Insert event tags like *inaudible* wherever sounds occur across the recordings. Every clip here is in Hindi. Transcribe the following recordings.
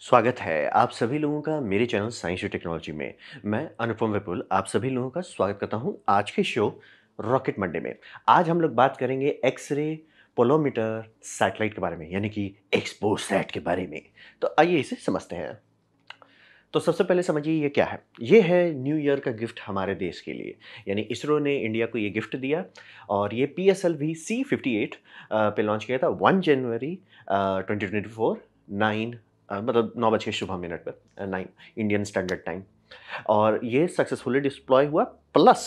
स्वागत है आप सभी लोगों का मेरे चैनल साइंस और टेक्नोलॉजी में मैं अनुपम विपुल आप सभी लोगों का स्वागत करता हूं आज के शो रॉकेट मंडे में आज हम लोग बात करेंगे एक्सरे पोलोमीटर सैटेलाइट के बारे में यानी कि एक्सपो सेट के बारे में तो आइए इसे समझते हैं तो सबसे पहले समझिए ये क्या है ये है न्यू ईयर का गिफ्ट हमारे देश के लिए यानी इसरो ने इंडिया को ये गिफ्ट दिया और ये P S L V C fifty eight पर लॉन्च किया था one January twenty twenty four nine मतलब नौ बज के शुभ मिनट पर नाइन इंडियन स्टैंडर्ड टाइम और ये सक्सेसफुली डिप्लॉय हुआ प्लस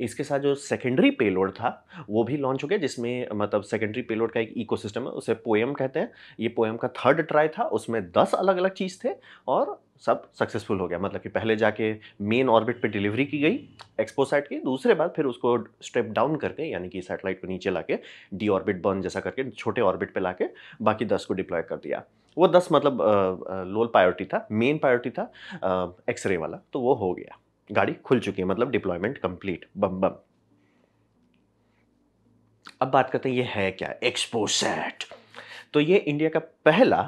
इसके साथ जो सेकेंडरी पेलोड था वो भी लॉन्च हो गया जिसमें मतलब सेकेंडरी पेलोड का एक इकोसिस्टम है उसे पोएम कहते हैं ये पोएम का थर्ड ट्राई था उसमें दस अलग अलग चीज़ थे और सब सक्सेसफुल हो गया मतलब कि पहले जाके मेन ऑर्बिट पे डिलीवरी की गई एक्सपोसाइट की दूसरे बाद फिर उसको स्टेप डाउन करके यानी कि सैटेलाइट को नीचे ला के डी ऑर्बिट बर्न जैसा करके छोटे ऑर्बिट पे के बाकी दस को डिप्लॉय कर दिया वो दस मतलब लोअर प्रायोरिटी था मेन प्रायोरिटी था एक्सरे वाला तो वो हो गया गाड़ी खुल चुकी है मतलब डिप्लॉयमेंट कंप्लीट बम बम अब बात करते हैं ये है क्या एक्सपो सेट तो ये इंडिया का पहला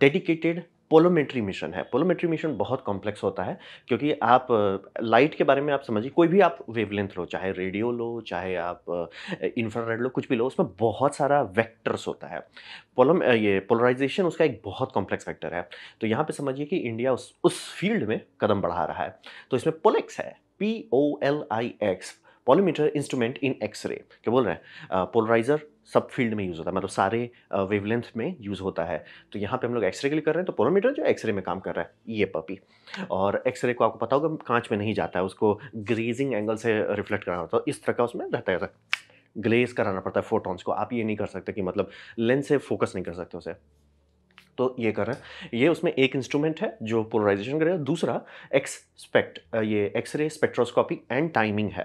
डेडिकेटेड पोलोमेट्री मिशन है पोलोमेट्री मिशन बहुत कॉम्प्लेक्स होता है क्योंकि आप लाइट के बारे में आप समझिए कोई भी आप वेवलेंथ लो चाहे रेडियो लो चाहे आप इंफ्रारेड लो कुछ भी लो उसमें बहुत सारा वेक्टर्स होता है पोलम ये पोलराइजेशन उसका एक बहुत कॉम्प्लेक्स वेक्टर है तो यहाँ पे समझिए कि इंडिया उस उस फील्ड में कदम बढ़ा रहा है तो इसमें पोलेक्स है P O L I X polarimeter instrument in X ray क्या बोल रहे हैं पोलराइजर सब फील्ड में यूज़ होता है मतलब सारे वेवलेंथ में यूज़ होता है तो यहाँ पे हम लोग एक्सरे के लिए कर रहे हैं तो पोरोमीटर जो एक्सरे में काम कर रहा है ये पपी और एक्सरे को आपको पता होगा कांच में नहीं जाता है उसको ग्रेजिंग एंगल से रिफ्लेक्ट कराना होता है तो इस तरह का उसमें रहता है ग्लेज कराना पड़ता है फोटोन्स को आप ये नहीं कर सकते कि मतलब लेंस से फोकस नहीं कर सकते उसे तो ये कर रहे हैं ये उसमें एक इंस्ट्रूमेंट है जो पोलराइजेशन करेगा दूसरा एक्सपेक्ट ये एक्सरे स्पेक्ट्रोस्कोपी एंड टाइमिंग है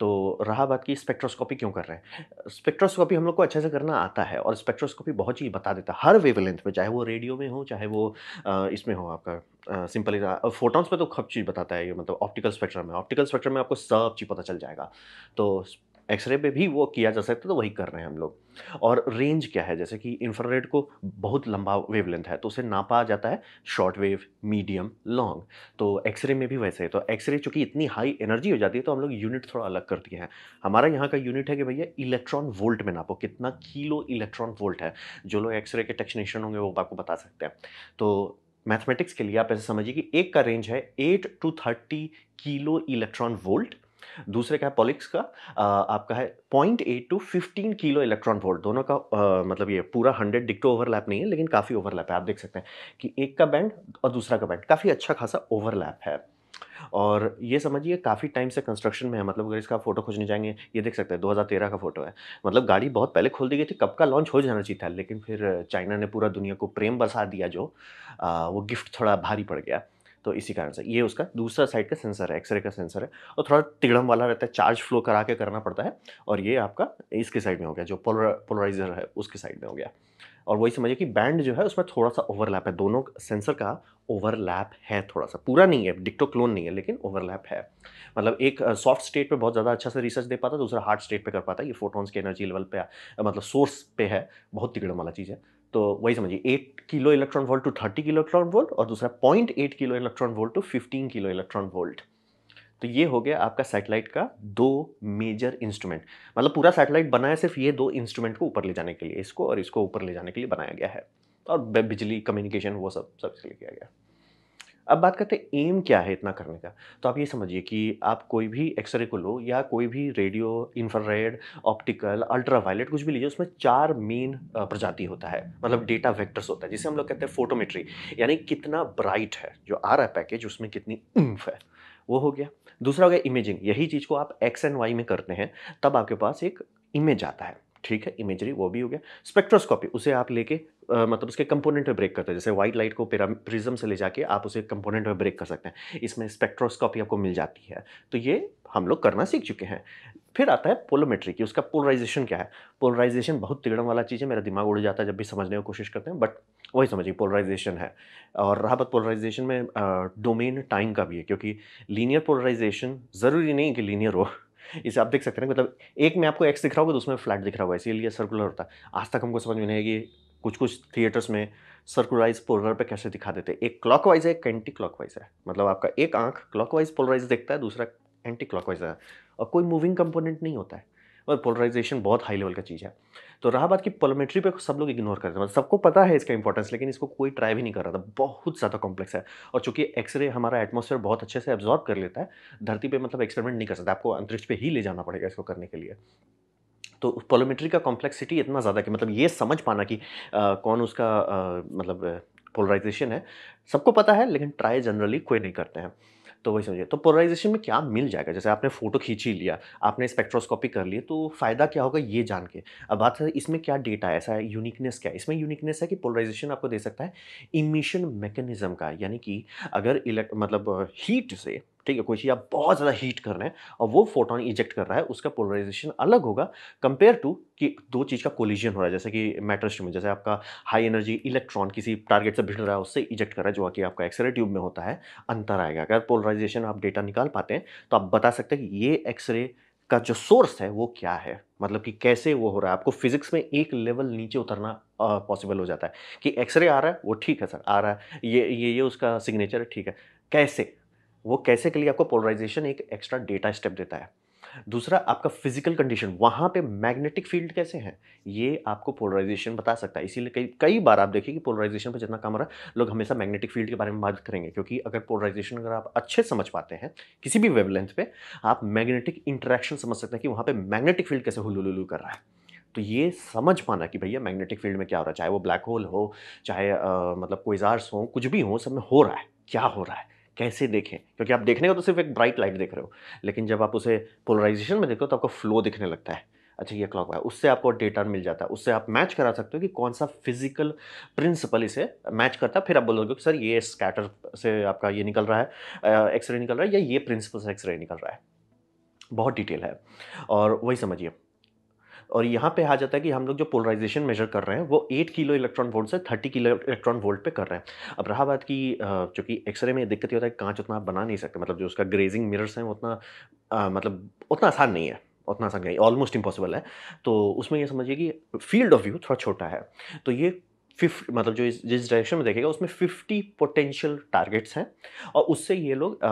तो रहा बात की स्पेक्ट्रोस्कोपी क्यों कर रहे हैं स्पेक्ट्रोस्कोपी हम लोग को अच्छे से करना आता है और स्पेक्ट्रोस्कोपी बहुत चीज़ बता देता है हर वेवलेंथ में चाहे वो रेडियो में हो चाहे वो इसमें हो आपका सिंपली फोटॉन्स पे तो सब चीज़ बताता है ये मतलब ऑप्टिकल स्पेक्ट्रम में ऑप्टिकल स्पेक्ट्रम में आपको सब चीज़ पता चल जाएगा तो एक्सरे पे भी वो किया जा सकता है तो वही कर रहे हैं हम लोग और रेंज क्या है जैसे कि इंफ्रारेड को बहुत लंबा वेवलेंथ है तो उसे नापा जाता है शॉर्ट वेव मीडियम लॉन्ग तो एक्सरे में भी वैसे है तो एक्सरे चूँकि इतनी हाई एनर्जी हो जाती है तो हम लोग यूनिट थोड़ा अलग कर दिए हैं हमारा यहाँ का यूनिट है कि भैया इलेक्ट्रॉन वोल्ट में नापो कितना किलो इलेक्ट्रॉन वोल्ट है जो लोग एक्सरे के टेक्नीशियन होंगे वो आपको बता सकते हैं तो मैथमेटिक्स के लिए आप ऐसे समझिए कि एक का रेंज है eight to thirty kilo electron volt दूसरे का है पॉलिक्स का आ, आपका है point eight to fifteen kilo electron volt दोनों का आ, मतलब ये पूरा हंड्रेड डिक्टो ओवरलैप नहीं है लेकिन काफ़ी ओवरलैप है आप देख सकते हैं कि एक का बैंड और दूसरा का बैंड काफ़ी अच्छा खासा ओवरलैप है और ये समझिए काफ़ी टाइम से कंस्ट्रक्शन में है मतलब अगर इसका फोटो खोजने जाएंगे ये देख सकते हैं 2013 का फोटो है मतलब गाड़ी बहुत पहले खोल दी गई थी कब का लॉन्च हो जाना चाहिए था लेकिन फिर चाइना ने पूरा दुनिया को प्रेम बरसा दिया जो आ, वो गिफ्ट थोड़ा भारी पड़ गया तो इसी कारण से ये उसका दूसरा साइड का सेंसर है एक्सरे का सेंसर है और थोड़ा तिगड़म वाला रहता है चार्ज फ्लो करा के करना पड़ता है और ये आपका इसके साइड में हो गया जो पोलराइजर है उसके साइड में हो गया और वही समझिए कि बैंड जो है उसमें थोड़ा सा ओवरलैप है दोनों सेंसर का ओवरलैप है थोड़ा सा पूरा नहीं है डिक्टो क्लोन नहीं है लेकिन ओवरलैप है मतलब एक सॉफ्ट स्टेट पे बहुत ज़्यादा अच्छा से रिसर्च दे पाता है दूसरा हार्ड स्टेट पे कर पाता है ये फोटोन्स के एनर्जी लेवल पे मतलब सोर्स पे है बहुत तिगड़म वाला चीज़ है तो वही समझिए eight kilo electron volt to thirty kilo electron volt और दूसरा point eight kilo electron volt to fifteen kilo electron volt तो ये हो गया आपका सैटेलाइट का दो मेजर इंस्ट्रूमेंट मतलब पूरा सैटेलाइट बनाया सिर्फ ये दो इंस्ट्रूमेंट को ऊपर ले जाने के लिए इसको और इसको ऊपर ले जाने के लिए बनाया गया है और बिजली कम्युनिकेशन वो सब सब लिए किया गया अब बात करते हैं एम क्या है इतना करने का तो आप ये समझिए कि आप कोई भी एक्सरे को लो या कोई भी रेडियो इंफ्रारेड ऑप्टिकल अल्ट्रावायलेट कुछ भी लीजिए उसमें चार मेन प्रजाति होता है मतलब डेटा वेक्टर्स होता है जिसे हम लोग कहते हैं फोटोमेट्री यानी कितना ब्राइट है जो आ रहा है पैकेज उसमें कितनी उम्फ है वो हो गया दूसरा हो गया इमेजिंग यही चीज़ को आप एक्स एंड वाई में करते हैं तब आपके पास एक इमेज आता है ठीक है इमेजरी वो भी हो गया स्पेक्ट्रोस्कॉपी उसे आप लेके मतलब उसके कंपोनेंट में ब्रेक करते हैं जैसे व्हाइट लाइट को प्रिज्म से ले जाके आप उसे कंपोनेंट में ब्रेक कर सकते हैं इसमें स्पेक्ट्रोस्कॉपी आपको मिल जाती है तो ये हम लोग करना सीख चुके हैं फिर आता है पोलोमेट्री की उसका पोलराइजेशन क्या है पोलराइजेशन बहुत तिगड़म वाला चीज़ है मेरा दिमाग उड़ जाता है जब भी समझने की कोशिश करते हैं बट वही समझिए पोलराइजेशन है और रहा बात पोलराइजेशन में डोमेन टाइम का भी है क्योंकि लीनियर पोलराइजेशन ज़रूरी नहीं कि लीनियर हो इसे आप देख सकते हैं मतलब एक में आपको एक्स दिख रहा होगा तो उसमें फ्लैट दिख रहा होगा इसीलिए सर्कुलर होता है आज तक हमको समझ में नहीं है कि कुछ कुछ थिएटर्स में सर्कुलराइज पोलर पे कैसे दिखा देते हैं एक क्लॉकवाइज है एक एंटी क्लॉकवाइज है मतलब आपका एक आंख क्लॉकवाइज पोलराइज देखता है दूसरा एंटी क्लॉकवाइज है और कोई मूविंग कंपोनेंट नहीं होता है और पोलराइजेशन बहुत हाई लेवल का चीज़ है तो रहा बात की पोलोमेट्री पे सब लोग इग्नोर करते हैं मतलब सबको पता है इसका इंपॉर्टेंस लेकिन इसको कोई ट्राई भी नहीं कर रहा था बहुत ज़्यादा कॉम्प्लेक्स है और चूंकि एक्सरे हमारा एटमोसफेयर बहुत अच्छे से एब्जॉर्ब कर लेता है धरती पर मतलब एक्सपेरिमेंट नहीं कर सकता आपको अंतरिक्ष पर ही ले जाना पड़ेगा इसको करने के लिए तो पोलोमेट्री का कॉम्प्लेक्सिटी इतना ज़्यादा कि मतलब ये समझ पाना कि कौन उसका मतलब पोलराइजेशन है सबको पता है लेकिन ट्राई जनरली कोई नहीं करते हैं तो वही समझिए तो पोलराइजेशन में क्या मिल जाएगा जैसे आपने फोटो खींची लिया आपने स्पेक्ट्रोस्कोपी कर लिए तो फ़ायदा क्या होगा ये जान के अब बात है इसमें क्या डेटा है ऐसा है यूनिकनेस क्या है इसमें यूनिकनेस है कि पोलराइजेशन आपको दे सकता है इमिशन मैकेनिज्म का यानी कि अगर इलेक्ट मतलब हीट से ठीक है कोई चीज़ आप बहुत ज़्यादा हीट कर रहे हैं और वो फोटोन इजेक्ट कर रहा है उसका पोलराइजेशन अलग होगा कंपेयर टू कि दो चीज़ का कोलिजन हो रहा है जैसे कि मैटर स्ट्रीम जैसे आपका हाई एनर्जी इलेक्ट्रॉन किसी टारगेट से भिड़ रहा है उससे इजेक्ट कर रहा है जो कि आपका एक्सरे ट्यूब में होता है अंतर आएगा अगर पोलराइजेशन आप डेटा निकाल पाते हैं तो आप बता सकते हैं कि ये एक्सरे का जो सोर्स है वो क्या है मतलब कि कैसे वो हो रहा है आपको फिजिक्स में एक लेवल नीचे उतरना पॉसिबल हो जाता है कि एक्सरे आ रहा है वो ठीक है सर आ रहा है ये ये ये उसका सिग्नेचर है ठीक है कैसे वो कैसे के लिए आपको पोलराइजेशन एक एक्स्ट्रा डेटा स्टेप देता है दूसरा आपका फिजिकल कंडीशन वहाँ पे मैग्नेटिक फील्ड कैसे हैं ये आपको पोलराइजेशन बता सकता है इसीलिए कई कई बार आप देखिए कि पोलराइजेशन पर जितना काम हो रहा है लोग हमेशा मैग्नेटिक फील्ड के बारे में बात करेंगे क्योंकि अगर पोलराइजेशन अगर आप अच्छे समझ पाते हैं किसी भी वेवलेंथ पे आप मैग्नेटिक इंट्रैक्शन समझ सकते हैं कि वहाँ पर मैग्नेटिक फील्ड कैसे हुलुलुलू कर रहा है तो ये समझ पाना कि भैया मैग्नेटिक फील्ड में क्या हो रहा है चाहे वो ब्लैक होल हो चाहे मतलब कोइजार्स हो कुछ भी हो सब में हो रहा है क्या हो रहा है कैसे देखें क्योंकि आप देखने को तो सिर्फ एक ब्राइट लाइट देख रहे हो लेकिन जब आप उसे पोलराइजेशन में देखो हो तो आपको फ्लो दिखने लगता है अच्छा ये क्लॉक है उससे आपको डेटा मिल जाता है उससे आप मैच करा सकते हो कि कौन सा फिजिकल प्रिंसिपल इसे मैच करता है फिर आप बोलोगे कि सर ये स्कैटर से आपका ये निकल रहा है एक्सरे निकल रहा है या ये प्रिंसिपल से एक्सरे निकल रहा है बहुत डिटेल है और वही समझिए और यहाँ पे आ जाता है कि हम लोग जो पोलराइजेशन मेजर कर रहे हैं वो 8 किलो इलेक्ट्रॉन वोल्ट से 30 किलो इलेक्ट्रॉन वोल्ट पे कर रहे हैं अब रहा बात की चूँकि एक्सरे में दिक्कत ही होता है कांच उतना आप बना नहीं सकते मतलब जो उसका ग्रेजिंग मिरर्स हैं उतना आ, मतलब उतना आसान नहीं है उतना आसान नहीं ऑलमोस्ट इम्पॉसिबल है तो उसमें यह समझिए कि फील्ड ऑफ व्यू थोड़ा छोटा है तो ये फिफ्ट मतलब जो इस जिस डायरेक्शन में देखेगा उसमें फिफ्टी पोटेंशियल टारगेट्स हैं और उससे ये लोग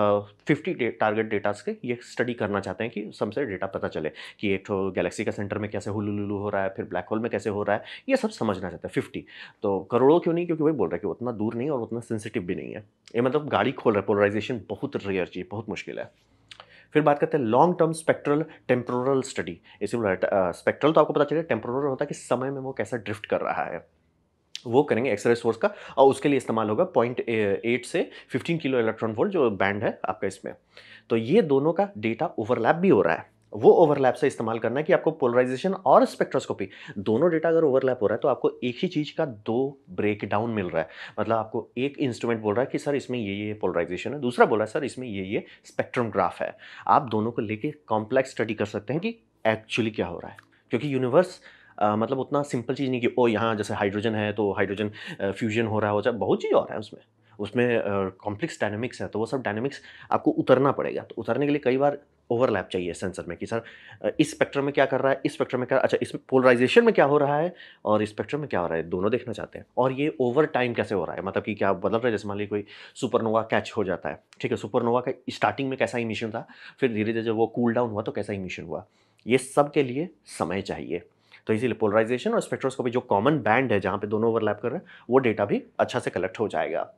फिफ्टी टारगेट डेटास के ये स्टडी करना चाहते हैं कि सबसे डेटा पता चले कि एक तो गैलेक्सी का सेंटर में कैसे हुलुलुलु हो रहा है फिर ब्लैक होल में कैसे हो रहा है ये सब समझना चाहते हैं फिफ्टी तो करोड़ों क्यों नहीं क्योंकि वही बोल रहा है कि उतना दूर नहीं और उतना सेंसिटिव भी नहीं है ये मतलब गाड़ी खोल रहा है पोलराइजेशन बहुत रेयर चीज़ बहुत मुश्किल है फिर बात करते हैं long term spectral temporal study इसी बोला स्पेक्ट्रल तो आपको पता चलेगा टेम्पोरल होता है कि समय में वो कैसा ड्रिफ्ट कर रहा है वो करेंगे एक्सरे सोर्स का और उसके लिए इस्तेमाल होगा पॉइंट एट से फिफ्टीन किलो इलेक्ट्रॉन वोल्ट जो बैंड है आपका इसमें तो ये दोनों का डेटा ओवरलैप भी हो रहा है वो ओवरलैप से इस्तेमाल करना है कि आपको पोलराइजेशन और स्पेक्ट्रोस्कोपी दोनों डेटा अगर ओवरलैप हो रहा है तो आपको एक ही चीज़ का दो ब्रेकडाउन मिल रहा है मतलब आपको एक इंस्ट्रूमेंट बोल रहा है कि सर इसमें ये ये पोलराइजेशन है दूसरा बोल रहा है सर इसमें ये ये स्पेक्ट्रम ग्राफ है आप दोनों को लेके कॉम्प्लेक्स स्टडी कर सकते हैं कि एक्चुअली क्या हो रहा है क्योंकि यूनिवर्स आ, मतलब उतना सिंपल चीज़ नहीं कि ओ यहाँ जैसे हाइड्रोजन है तो हाइड्रोजन फ्यूजन हो रहा है हो चाहे बहुत चीज़ और है उसमें उसमें कॉम्प्लेक्स डायनेमिक्स है तो वो सब डायनेमिक्स आपको उतरना पड़ेगा तो उतरने के लिए कई बार ओवरलैप चाहिए सेंसर में कि सर इस स्पेक्ट्रम में क्या कर रहा है इस स्पेक्ट्रम में क्या अच्छा इस पोलराइजेशन में क्या हो रहा है और इस स्पेक्ट्रम में क्या हो रहा है दोनों देखना चाहते हैं और ये ओवर टाइम कैसे हो रहा है मतलब कि क्या बदल रहा है जैसे मान लीजिए कोई सुपरनोवा कैच हो जाता है ठीक है सुपरनोवा का स्टार्टिंग में कैसा इमिशन था फिर धीरे धीरे जब वो कूल डाउन हुआ तो कैसा इमिशन हुआ ये सब के लिए समय चाहिए तो इसीलिए पोलराइजेशन और स्पेक्ट्रोस्कोपी जो कॉमन बैंड है जहाँ पे दोनों ओवरलैप कर रहे हैं वो डेटा भी अच्छा से कलेक्ट हो जाएगा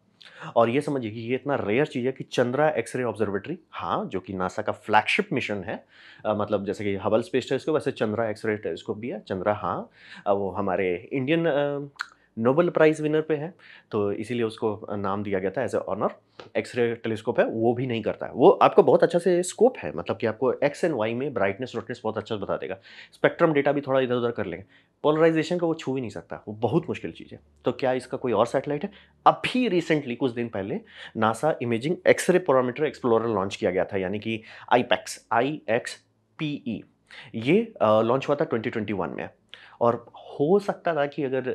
और ये समझिए कि ये इतना रेयर चीज़ है कि चंद्रा एक्सरे ऑब्जर्वेटरी हाँ जो कि नासा का फ्लैगशिप मिशन है आ, मतलब जैसे कि हबल स्पेस टेलीस्कोप वैसे चंद्रा एक्सरे टेलीस्कोप भी है चंद्रा हाँ वो हमारे इंडियन नोबल प्राइज़ विनर पे है तो इसीलिए उसको नाम दिया गया था as a honour X ray telescope है वो भी नहीं करता है वो आपको बहुत अच्छा से स्कोप है मतलब कि आपको एक्स एंड वाई में ब्राइटनेस रोटनेस बहुत अच्छा बता देगा स्पेक्ट्रम डेटा भी थोड़ा इधर उधर कर लेंगे पोलराइजेशन का वो छू भी नहीं सकता वो बहुत मुश्किल चीज़ है तो क्या इसका कोई और सैटेलाइट है अभी रिसेंटली कुछ दिन पहले NASA imaging X ray polarimeter explorer launch किया गया था यानी कि आई पैक्स आई एक्स पी ई ये लॉन्च हुआ था 2021 में और हो सकता था कि अगर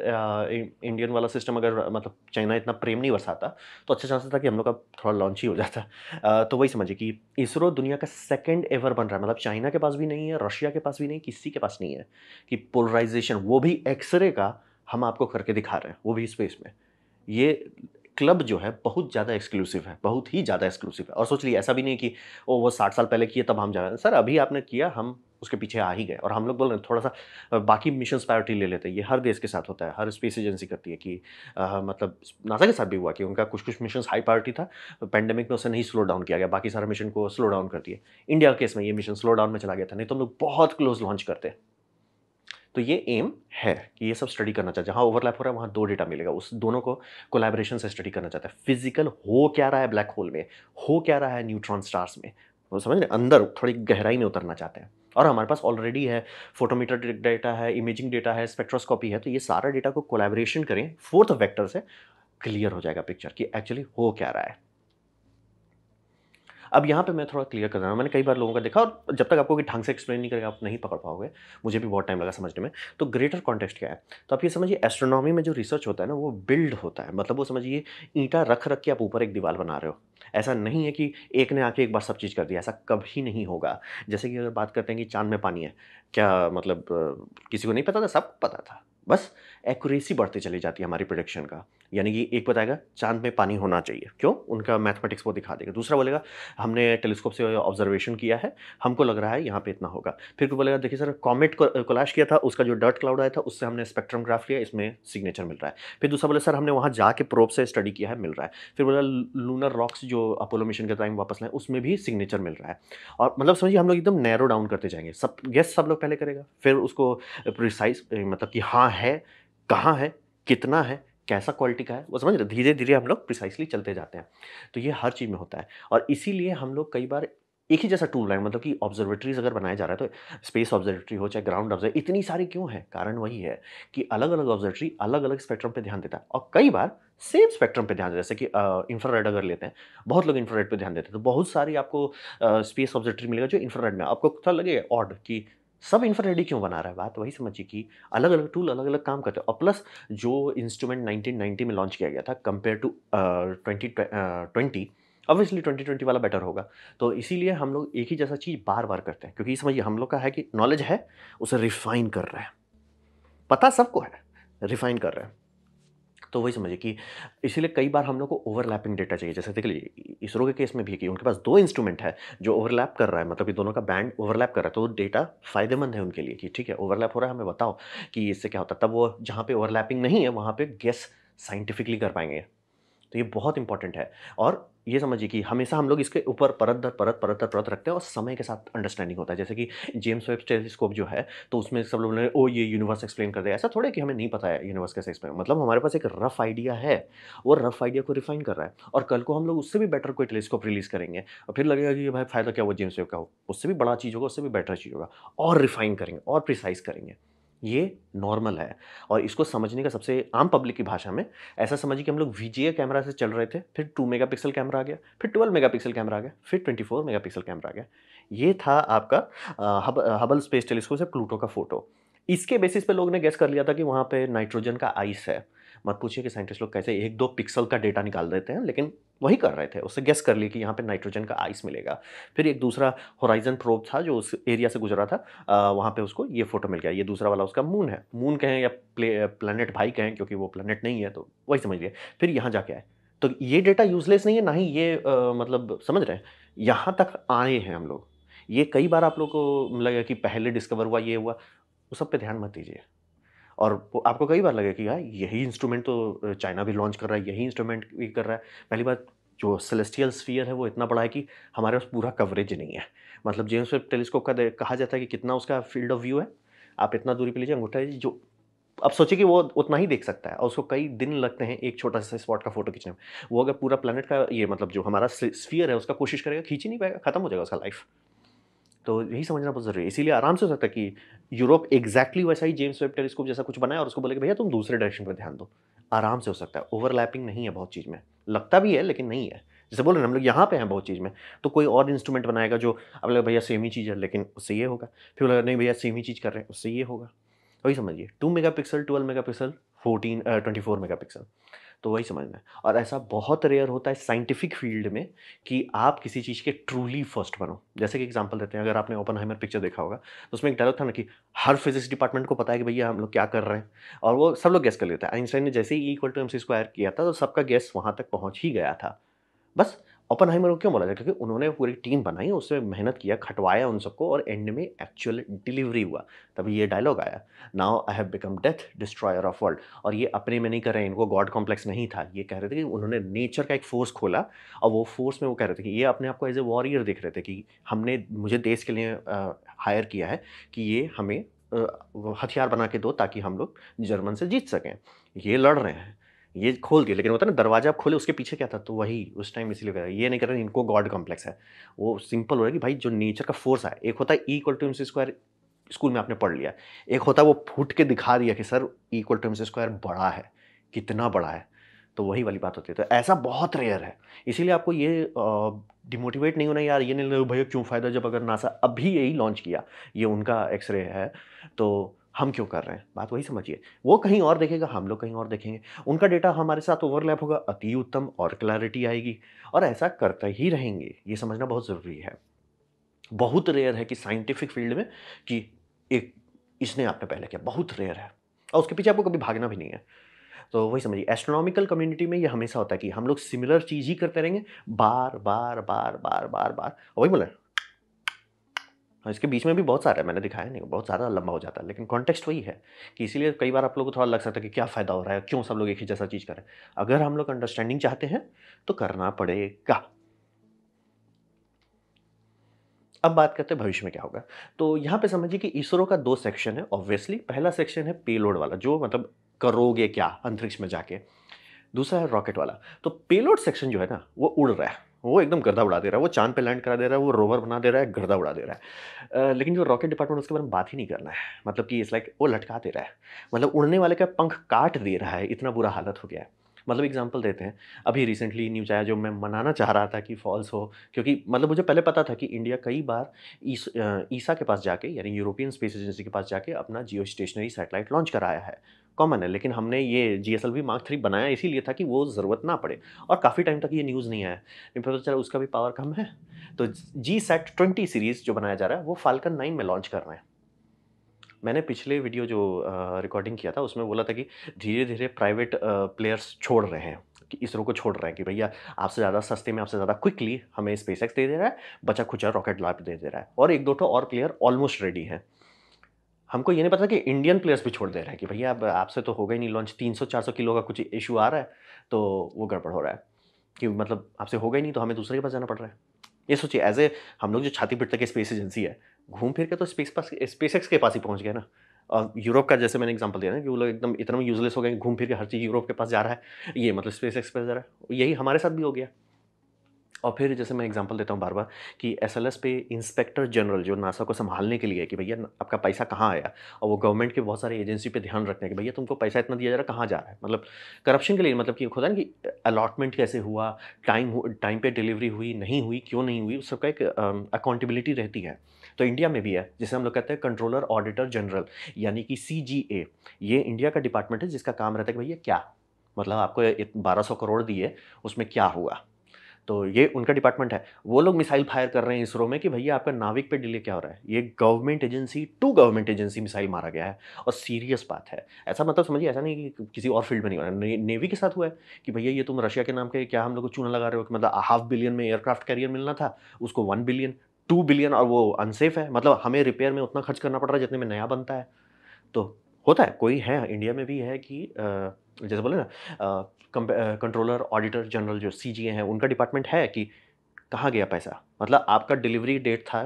इंडियन वाला सिस्टम अगर मतलब चाइना इतना प्रेम नहीं बरसाता तो अच्छा चांसेस था कि हम लोग का थोड़ा लॉन्च ही हो जाता आ, तो वही समझिए कि इसरो दुनिया का सेकेंड एवर बन रहा है मतलब चाइना के पास भी नहीं है रशिया के पास भी नहीं किसी के पास नहीं है कि पोलराइजेशन वो भी एक्सरे का हम आपको करके दिखा रहे हैं वो भी स्पेस में ये क्लब जो है बहुत ज़्यादा एक्सक्लूसिव है बहुत ही ज़्यादा एक्सक्लूसिव है और सोच लिए ऐसा भी नहीं कि ओ वो साठ साल पहले किए तब हम जा रहे हैं सर अभी आपने किया हम उसके पीछे आ ही गए और हम लोग बोल रहे हैं थोड़ा सा बाकी मिशन प्रायोरिटी ले लेते हैं ये हर देश के साथ होता है हर स्पेस एजेंसी करती है कि आ, मतलब नासा के साथ भी हुआ कि उनका कुछ कुछ मिशन हाई प्रायोरिटी था पेंडेमिक में उसे नहीं स्लो डाउन किया गया बाकी सारे मिशन को स्लो डाउन कर दिए इंडिया केस में ये मिशन स्लो डाउन में चला गया था नहीं तो हम लोग बहुत क्लोज लॉन्च करते हैं तो ये एम है कि ये सब स्टडी करना चाहते हैं जहाँ ओवरलैप हो रहा है वहाँ दो डेटा मिलेगा उस दोनों को कोलैबोरेशन से स्टडी करना चाहता है फिजिकल हो क्या रहा है ब्लैक होल में हो क्या रहा है न्यूट्रॉन स्टार्स में वो समझ रहे अंदर थोड़ी गहराई में उतरना चाहते हैं और हमारे पास ऑलरेडी है फोटोमीटर डेटा है इमेजिंग डेटा है स्पेक्ट्रोस्कोपी है तो ये सारा डेटा को कोलैबोरेशन करें फोर्थ वेक्टर से क्लियर हो जाएगा पिक्चर कि एक्चुअली हो क्या रहा है अब यहाँ पे मैं थोड़ा क्लियर कर रहा हूँ मैंने कई बार लोगों का देखा और जब तक आपको कि ढंग से एक्सप्लेन नहीं करेगा आप नहीं पकड़ पाओगे मुझे भी बहुत टाइम लगा समझने में तो ग्रेटर कॉन्टेक्स्ट क्या है तो आप ये समझिए एस्ट्रोनॉमी में जो रिसर्च होता है ना वो बिल्ड होता है मतलब वो समझिए ईंटा रख रख के आप ऊपर एक दीवार बना रहे हो ऐसा नहीं है कि एक ने आके एक बार सब चीज़ कर दिया ऐसा कभी नहीं होगा जैसे कि अगर बात करते हैं कि चांद में पानी है क्या मतलब किसी को नहीं पता था सबको पता था बस एक्यूरेसी बढ़ती चली जाती है हमारी प्रोडिक्शन का यानी कि एक बताएगा चांद में पानी होना चाहिए क्यों उनका मैथमेटिक्स वो दिखा देगा दूसरा बोलेगा हमने टेलीस्कोप से ऑब्जर्वेशन किया है हमको लग रहा है यहाँ पे इतना होगा फिर कोई बोलेगा देखिए सर कॉमेट को कोलाश किया था उसका जो डर्ट क्लाउड आया था उससे हमने स्पेक्ट्रम ग्राफ लिया इसमें सिग्नेचर मिल रहा है फिर दूसरा बोले सर हमने वहाँ जाके प्रोप से स्टडी किया है मिल रहा है फिर बोला लूनर रॉक्स जो अपोलो मिशन के टाइम वापस लाए उसमें भी सिग्नेचर मिल रहा है और मतलब समझिए हम लोग एकदम नैरो डाउन करते जाएंगे सब गेस सब लोग पहले करेगा फिर उसको प्रिसाइज मतलब कि हाँ है कहाँ है कितना है कैसा क्वालिटी का है वो समझ रहे धीरे धीरे हम लोग प्रिसाइसली चलते जाते हैं तो ये हर चीज़ में होता है और इसीलिए हम लोग कई बार एक ही जैसा टूल लाइन मतलब कि ऑब्जर्वेटरीज अगर बनाया जा रहा है तो स्पेस ऑब्जर्वेटरी हो चाहे ग्राउंड ऑब्जर्व इतनी सारी क्यों है कारण वही है कि अलग अलग ऑब्जर्वेटरी अलग अलग स्पेक्ट्रम पे ध्यान देता है और कई बार सेम स्पेक्ट्रम पे ध्यान देता है जैसे कि इंफ्रारेड अगर लेते हैं बहुत लोग इंफ्रारेड पे ध्यान देते हैं तो बहुत सारी आपको स्पेस ऑब्जर्वेटरी मिलेगा जो इंफ्रारेड में आपको पता लगेगा ऑड कि सब इन्फ्रारेडी क्यों बना रहा है बात वही समझिए कि अलग अलग टूल अलग अलग काम करते हैं और प्लस जो इंस्ट्रूमेंट 1990 में लॉन्च किया गया था compare to twenty twenty obviously twenty twenty वाला बेटर होगा तो इसीलिए हम लोग एक ही जैसा चीज़ बार बार करते हैं क्योंकि समझिए हम लोग का है कि नॉलेज है उसे रिफाइन कर रहे हैं पता सबको है रिफाइन कर रहे हैं तो वही समझिए कि इसीलिए कई बार हम लोग को ओवरलैपिंग डेटा चाहिए जैसे देख लीजिए इसरो के केस में भी है कि उनके पास दो इंस्ट्रूमेंट है जो ओवरलैप कर रहा है मतलब कि दोनों का बैंड ओवरलैप कर रहा है तो डेटा फायदेमंद है उनके लिए कि ठीक है ओवरलैप हो रहा है हमें बताओ कि इससे क्या होता है तब वो जहाँ पे ओवरलैपिंग नहीं है वहाँ पर गेस साइंटिफिकली कर पाएंगे तो ये बहुत इंपॉर्टेंट है और ये समझिए कि हमेशा हम लोग इसके ऊपर परत दर परत परत दर परत रखते हैं और समय के साथ अंडरस्टैंडिंग होता है जैसे कि जेम्स वेब टेलीस्कोप जो है तो उसमें सब लोगों ने ओ ये यूनिवर्स एक्सप्लेन कर दिया ऐसा थोड़ा कि हमें नहीं पता है यूनिवर्स कैसे एक्सप्लेन मतलब हमारे पास एक रफ आइडिया है वो रफ आइडिया को रिफाइन कर रहा है और कल को हम लोग उससे भी बेटर कोई टेलीस्कोप रिलीज़ करेंगे और फिर लगेगा कि भाई फ़ायदा क्या हुआ जेम्स वेब का हो उससे भी बड़ा चीज़ होगा उससे भी बेटर चीज़ होगा और रिफाइन करेंगे और प्रिसाइज करेंगे ये नॉर्मल है और इसको समझने का सबसे आम पब्लिक की भाषा में ऐसा समझिए कि हम लोग वी कैमरा से चल रहे थे फिर मेगा पिक्सल कैमरा आ गया फिर मेगा पिक्सल कैमरा आ गया फिर मेगा पिक्सल कैमरा आ गया ये था आपका हब, हबल स्पेस टेलीस्कोप से प्लूटो का फोटो इसके बेसिस पे लोग ने गैस कर लिया था कि वहाँ पे नाइट्रोजन का आइस है मत पूछिए कि साइंटिस्ट लोग कैसे एक दो पिक्सल का डेटा निकाल देते हैं लेकिन वही कर रहे थे उससे गेस कर लिए कि यहाँ पे नाइट्रोजन का आइस मिलेगा फिर एक दूसरा होराइजन प्रोब था जो उस एरिया से गुजरा था आ, वहाँ पे उसको ये फोटो मिल गया ये दूसरा वाला उसका मून है मून कहें या प्लानट भाई कहें क्योंकि वो प्लानट नहीं है तो वही समझिए फिर यहाँ जाके आए तो ये डेटा यूजलेस नहीं है ना ही ये आ, मतलब समझ रहे हैं यहाँ तक आए हैं हम लोग ये कई बार आप लोग को लगेगा कि पहले डिस्कवर हुआ ये हुआ उस सब पे ध्यान मत दीजिए और आपको कई बार लगे कि यार यही इंस्ट्रूमेंट तो चाइना भी लॉन्च कर रहा है यही इंस्ट्रूमेंट भी कर रहा है पहली बात जो सेलेस्टियल स्फीयर है वो इतना बड़ा है कि हमारे पास पूरा कवरेज नहीं है मतलब जेम्स वेब टेलीस्कोप का कहा जाता है कि कितना उसका फील्ड ऑफ व्यू है आप इतना दूरी पे लीजिए अंगूठा जो अब सोचिए कि वो उतना ही देख सकता है और उसको कई दिन लगते हैं एक छोटा सा स्पॉट का फोटो खींचने में वो अगर पूरा प्लानट का ये मतलब जो हमारा स्फीयर है उसका कोशिश करेगा खींच ही नहीं पाएगा खत्म हो जाएगा उसका लाइफ तो यही समझना बहुत जरूरी है इसीलिए आराम से हो सकता है कि यूरोप एग्जैक्टली वैसा ही जेम्स वेब टेलीस्कोप जैसा कुछ बनाया और उसको बोले कि भैया तुम दूसरे डायरेक्शन पर ध्यान दो आराम से हो सकता है ओवरलैपिंग नहीं है बहुत चीज़ में लगता भी है लेकिन नहीं है जैसे बोल रहे हम लोग यहाँ पे हैं बहुत चीज़ में तो कोई और इंस्ट्रूमेंट बनाएगा जो अब लगे भैया सेम ही चीज़ है लेकिन उससे ये होगा फिर बोला नहीं भैया सेम ही चीज़ कर रहे हैं उससे ये होगा वही समझिए two megapixel twelve megapixel fourteen twenty four megapixel तो वही समझना है और ऐसा बहुत रेयर होता है साइंटिफिक फील्ड में कि आप किसी चीज़ के ट्रूली फर्स्ट बनो जैसे कि एग्जांपल देते हैं अगर आपने ओपन हाइमर पिक्चर देखा होगा तो उसमें एक डायलॉग था ना कि हर फिजिक्स डिपार्टमेंट को पता है कि भैया हम लोग क्या कर रहे हैं और वो सब लोग गैस कर लेते हैं आइंस्टाइन ने जैसे ही equal to M C square किया था तो सबका गैस वहाँ तक पहुँच ही गया था बस ओपन हाइमर को क्यों बोला जाए क्योंकि उन्होंने पूरी टीम बनाई उसमें मेहनत किया खटवाया उन सबको और एंड में एक्चुअल डिलीवरी हुआ तभी ये डायलॉग आया now I have become death destroyer of world और ये अपने में नहीं कर रहे हैं इनको गॉड कॉम्प्लेक्स नहीं था ये कह रहे थे कि उन्होंने नेचर का एक फोर्स खोला और वो फोर्स में वो कह रहे थे कि ये अपने आप को एज ए वॉरियर देख रहे थे कि हमने मुझे देश के लिए हायर किया है कि ये हमें हथियार बना के दो ताकि हम लोग जर्मन से जीत सकें ये लड़ रहे हैं ये खोल दिया लेकिन होता है ना दरवाजा आप खोले उसके पीछे क्या था तो वही उस टाइम इसीलिए कह ये नहीं कर रहा इनको गॉड कॉम्प्लेक्स है वो सिंपल हो रहा है कि भाई जो नेचर का फोर्स है एक होता है equal to M square school में आपने पढ़ लिया एक होता है वो फूट के दिखा दिया कि sir equal to M square बड़ा है कितना बड़ा है तो वही वाली बात होती है तो ऐसा बहुत रेयर है इसीलिए आपको ये डिमोटिवेट नहीं होना यार ये नहीं भैया क्यों फ़ायदा जब अगर नासा अभी यही लॉन्च किया ये उनका एक्सरे है तो हम क्यों कर रहे हैं बात वही समझिए वो कहीं और देखेगा हम लोग कहीं और देखेंगे उनका डेटा हमारे साथ ओवरलैप होगा अति उत्तम और क्लैरिटी आएगी और ऐसा करते ही रहेंगे ये समझना बहुत ज़रूरी है बहुत रेयर है कि साइंटिफिक फील्ड में कि एक इसने आपने पहले किया बहुत रेयर है और उसके पीछे आपको कभी भागना भी नहीं है तो वही समझिए एस्ट्रोनॉमिकल कम्युनिटी में ये हमेशा होता है कि हम लोग सिमिलर चीज़ ही करते रहेंगे बार बार बार बार बार बार वही बोला और हाँ, इसके बीच में भी बहुत सारा है मैंने दिखाया नहीं बहुत ज़्यादा लंबा हो जाता है लेकिन कॉन्टेक्स्ट वही है कि इसीलिए कई बार आप लोग को थोड़ा लग सकता है कि क्या फ़ायदा हो रहा है क्यों सब लोग एक ही जैसा चीज़ करें अगर हम लोग अंडरस्टैंडिंग चाहते हैं तो करना पड़ेगा अब बात करते हैं भविष्य में क्या होगा तो यहाँ पे समझिए कि इसरो का दो सेक्शन है ऑब्वियसली पहला सेक्शन है पेलोड वाला जो मतलब करोगे क्या अंतरिक्ष में जाके दूसरा है रॉकेट वाला तो पेलोड सेक्शन जो है ना वो उड़ रहा है वो एकदम गर्दा उड़ा दे रहा है वो चांद पे लैंड करा दे रहा है वो रोवर बना दे रहा है गर्दा उड़ा दे रहा है लेकिन जो रॉकेट डिपार्टमेंट उसके बारे में बात ही नहीं करना है मतलब कि इस लाइक वो लटका दे रहा है मतलब उड़ने वाले का पंख काट दे रहा है इतना बुरा हालत हो गया है मतलब एग्जांपल देते हैं अभी रिसेंटली न्यूज आया जो मैं मनाना चाह रहा था कि फॉल्स हो क्योंकि मतलब मुझे पहले पता था कि इंडिया कई बार ईस, ईसा के पास जाके यानी यूरोपियन स्पेस एजेंसी के पास जाके अपना जियो स्टेशनरी सैटेलाइट लॉन्च कराया है कॉमन है लेकिन हमने ये G S L V mark three बनाया इसीलिए था कि वो ज़रूरत ना पड़े और काफ़ी टाइम तक ये न्यूज़ नहीं आया लेकिन पता चला उसका भी पावर कम है तो जी सेट ट्वेंटी सीरीज़ जो बनाया जा रहा है वो फाल्कन नाइन में लॉन्च कर रहे हैं मैंने पिछले वीडियो जो रिकॉर्डिंग किया था उसमें बोला था कि धीरे धीरे प्राइवेट प्लेयर्स छोड़ रहे हैं कि इसरो को छोड़ रहे हैं कि भैया आपसे ज़्यादा सस्ते में आपसे ज़्यादा क्विकली हमें स्पेस एक्स दे दे रहा है बचा खुचा रॉकेट लैब दे दे रहा है और एक दो टो और प्लेयर ऑलमोस्ट रेडी हैं हमको ये नहीं पता कि इंडियन प्लेयर्स भी छोड़ दे रहे हैं कि भैया अब आपसे तो होगा ही नहीं लॉन्च 300-400 किलो का कुछ इशू आ रहा है तो वो गड़बड़ हो रहा है कि मतलब आपसे होगा ही नहीं तो हमें दूसरे के पास जाना पड़ रहा है ये सोचिए एज ए हम लोग जो छाती पिट के स्पेस एजेंसी है घूम फिर के तो स्पेस पास स्पेस के पास ही पहुँच गया ना और यूरोप का जैसे मैंने एग्जांपल दिया ना कि वो लोग एकदम इतना यूजलेस हो गए घूम फिर के हर चीज़ यूरोप के पास जा रहा है ये मतलब स्पेस एक्स जा रहा है यही हमारे साथ भी हो गया और फिर जैसे मैं एग्जांपल देता हूँ बार बार कि एस एल एस पे इंस्पेक्टर जनरल जो नासा को संभालने के लिए कि भैया आपका पैसा कहाँ आया और वो गवर्नमेंट के बहुत सारे एजेंसी पे ध्यान रखने कि भैया तुमको पैसा इतना दिया जा रहा है कहाँ जा रहा है मतलब करप्शन के लिए मतलब कि खुदा ना कि अलॉटमेंट कैसे हुआ टाइम टाइम पर डिलीवरी हुई नहीं हुई क्यों नहीं हुई उस सबका एक अकाउंटेबिलिटी रहती है तो इंडिया में भी है जिसे हम लोग कहते हैं कंट्रोलर ऑडिटर जनरल यानी कि सी ये इंडिया का डिपार्टमेंट है जिसका काम रहता है कि भैया क्या मतलब आपको बारह सौ करोड़ दिए उसमें क्या हुआ तो ये उनका डिपार्टमेंट है वो लोग मिसाइल फायर कर रहे हैं इसरो में कि भैया आपका नाविक पे डिले क्या हो रहा है ये government agency to government agency missile मारा गया है और सीरियस बात है ऐसा मतलब समझिए ऐसा नहीं कि किसी और फील्ड में नहीं हो रहा है नेवी के साथ हुआ है कि भैया ये तुम रशिया के नाम के क्या हम लोग को चूना लगा रहे हो कि मतलब हाफ बिलियन में एयरक्राफ्ट कैरियर मिलना था उसको वन बिलियन टू बिलियन और वो अनसेफ है मतलब हमें रिपेयर में उतना खर्च करना पड़ रहा है जितने में नया बनता है तो होता है कोई है इंडिया में भी है कि जैसे बोले ना कंट्रोलर ऑडिटर जनरल जो सी जी हैं उनका डिपार्टमेंट है कि कहाँ गया पैसा मतलब आपका डिलीवरी डेट था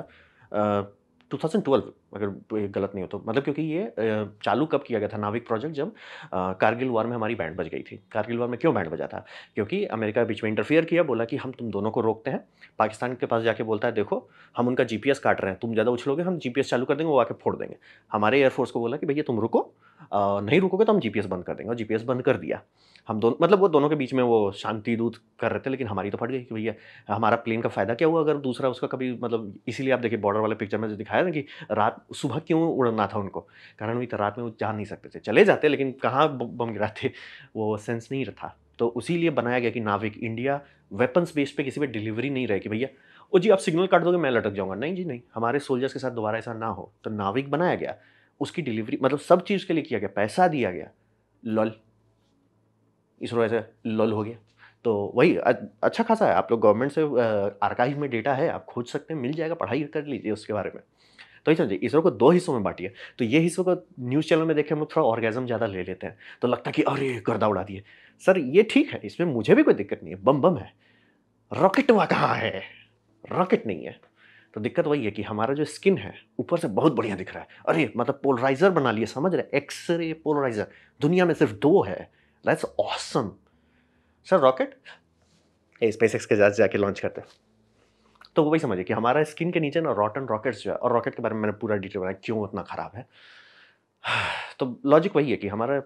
टू थाउजेंड ट्वेल्व अगर गलत नहीं हो तो मतलब क्योंकि ये चालू कब किया गया था नाविक प्रोजेक्ट जब कारगिल वार में हमारी बैंड बज गई थी कारगिल वार में क्यों बैंड बजा था क्योंकि अमेरिका बीच में इंटरफियर किया बोला कि हम तुम दोनों को रोकते हैं पाकिस्तान के पास जाके बोलता है देखो हम उनका जी काट रहे हैं तुम ज़्यादा उछलोगे हम जी चालू कर देंगे वो आके फोड़ देंगे हमारे एयरफोर्स को बोला कि भैया तुम रुको नहीं रुकोगे तो हम जी बंद कर देंगे और जी बंद कर दिया हम दोनों मतलब वो दोनों के बीच में वो शांति दूत कर रहे थे लेकिन हमारी तो फट गई कि भैया हमारा प्लेन का फ़ायदा क्या हुआ अगर दूसरा उसका कभी मतलब इसीलिए आप देखिए बॉर्डर वाले पिक्चर में जो दिखाया ना कि रात सुबह क्यों उड़ना था उनको कारण भी रात में वो जा नहीं सकते थे चले जाते लेकिन कहाँ बम गिराते वो सेंस नहीं था तो उसी लिए बनाया गया कि नाविक इंडिया वेपन्स बेस पे किसी पे डिलीवरी नहीं रहेगी भैया ओ जी आप सिग्नल काट दोगे मैं लटक जाऊंगा नहीं जी नहीं हमारे सोल्जर्स के साथ दोबारा ऐसा ना हो तो नाविक बनाया गया उसकी डिलीवरी मतलब सब चीज़ के लिए किया गया पैसा दिया गया लॉल इसरो ऐसे लॉल हो गया तो वही अच्छा खासा है आप लोग गवर्नमेंट से आर्काइव में डेटा है आप खोज सकते हैं मिल जाएगा पढ़ाई कर लीजिए उसके बारे में तो ये समझिए इसरो को दो हिस्सों में बांटिए तो ये हिस्सों को न्यूज़ चैनल में देखे हम लोग थोड़ा ऑर्गेजम ज़्यादा ले लेते हैं तो लगता है कि अरे गर्दा उड़ा दिए सर ये ठीक है इसमें मुझे भी कोई दिक्कत नहीं है बम बम है रॉकेट हुआ कहाँ है रॉकेट नहीं है तो दिक्कत वही है कि हमारा जो स्किन है ऊपर से बहुत बढ़िया दिख रहा है अरे मतलब पोलराइजर बना लिए समझ रहे एक्सरे पोलराइजर दुनिया में सिर्फ दो है that's awesome sir rocket SpaceX के जहाज जाके लॉन्च करते हैं तो वही समझे कि हमारा स्किन के नीचे ना रॉटन रॉकेट्स जो है और रॉकेट के बारे में मैंने पूरा डिटेल बनाया क्यों उतना ख़राब है *sighs* तो लॉजिक वही है कि हमारा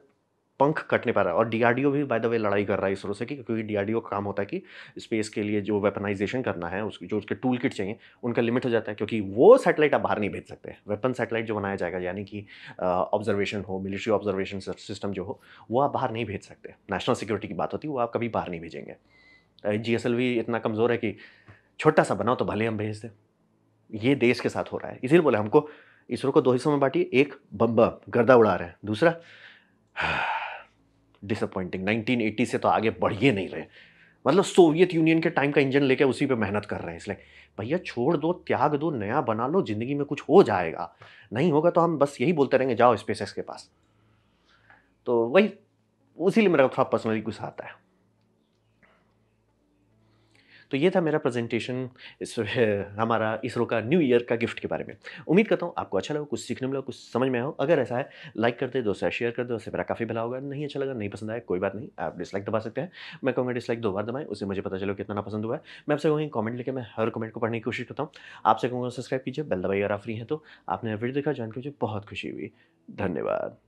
पंख कटने पर रहा है और डीआरडीओ भी बाय द वे लड़ाई कर रहा है इसरो से कि क्योंकि डीआरडीओ का काम होता है कि स्पेस के लिए जो वेपनाइजेशन करना है उसकी जो उसके टूल किट चाहिए उनका लिमिट हो जाता है क्योंकि वो सैटेलाइट आप बाहर नहीं भेज सकते वेपन सैटेलाइट जो बनाया जाएगा यानी कि ऑब्जर्वेशन हो मिलिट्री ऑब्जर्वेशन सिस्टम जो हो वो आप बाहर नहीं भेज सकते नेशनल सिक्योरिटी की बात होती है वो आप कभी बाहर नहीं भेजेंगे जी एस एल इतना कमज़ोर है कि छोटा सा बनाओ तो भले हम भेज दें ये देश के साथ हो रहा है इसीलिए बोले हमको इसरो को दो हिस्सों में बांटिए एक बम्बा गर्दा उड़ा रहे हैं दूसरा डिसअपॉइंटिंग *sighs* 1980 से तो आगे बढ़िए नहीं रहे मतलब सोवियत यूनियन के टाइम का इंजन लेके उसी पे मेहनत कर रहे हैं इसलिए भैया छोड़ दो त्याग दो नया बना लो जिंदगी में कुछ हो जाएगा नहीं होगा तो हम बस यही बोलते रहेंगे जाओ स्पेसएक्स के पास तो वही उसी लिए मेरा थोड़ा पर्सनली गुस्सा आता है तो ये था मेरा प्रेजेंटेशन इस *laughs* हमारा इसरो का न्यू ईयर का गिफ्ट के बारे में उम्मीद करता हूँ आपको अच्छा लगा कुछ सीखने मिला कुछ समझ में आओ अगर ऐसा है लाइक कर दे दोस्तों शेयर कर दो उससे मेरा काफ़ी भला होगा नहीं अच्छा लगा नहीं पसंद आया कोई बात नहीं आप डिसलाइक दबा सकते हैं मैं कहूँगा डिसलाइक दो बार दबाएं उससे मुझे पता चलो कितना ना पसंद हुआ है मैं आपसे कहूँगी कॉमेंट लेकर मैं हर कमेंट को पढ़ने की कोशिश करता हूँ आपसे कहूँगा सब्सक्राइब कीजिए बेल दबाई अगर आप फ्री हैं तो आपने वीडियो देखा जानकर मुझे बहुत खुशी हुई धन्यवाद